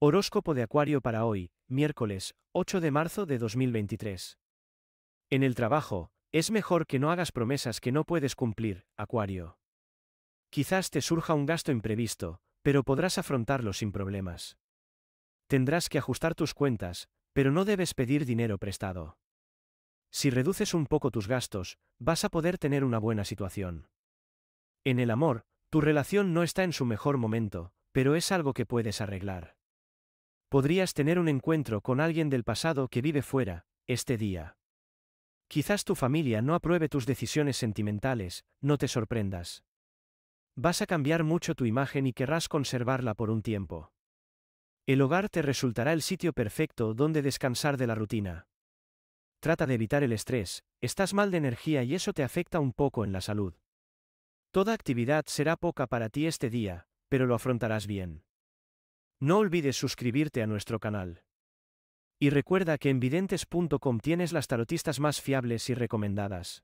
Horóscopo de Acuario para hoy, miércoles, 8 de marzo de 2023. En el trabajo, es mejor que no hagas promesas que no puedes cumplir, Acuario. Quizás te surja un gasto imprevisto, pero podrás afrontarlo sin problemas. Tendrás que ajustar tus cuentas, pero no debes pedir dinero prestado. Si reduces un poco tus gastos, vas a poder tener una buena situación. En el amor, tu relación no está en su mejor momento, pero es algo que puedes arreglar. Podrías tener un encuentro con alguien del pasado que vive fuera, este día. Quizás tu familia no apruebe tus decisiones sentimentales, no te sorprendas. Vas a cambiar mucho tu imagen y querrás conservarla por un tiempo. El hogar te resultará el sitio perfecto donde descansar de la rutina. Trata de evitar el estrés, estás mal de energía y eso te afecta un poco en la salud. Toda actividad será poca para ti este día, pero lo afrontarás bien. No olvides suscribirte a nuestro canal. Y recuerda que en videntes.com tienes las tarotistas más fiables y recomendadas.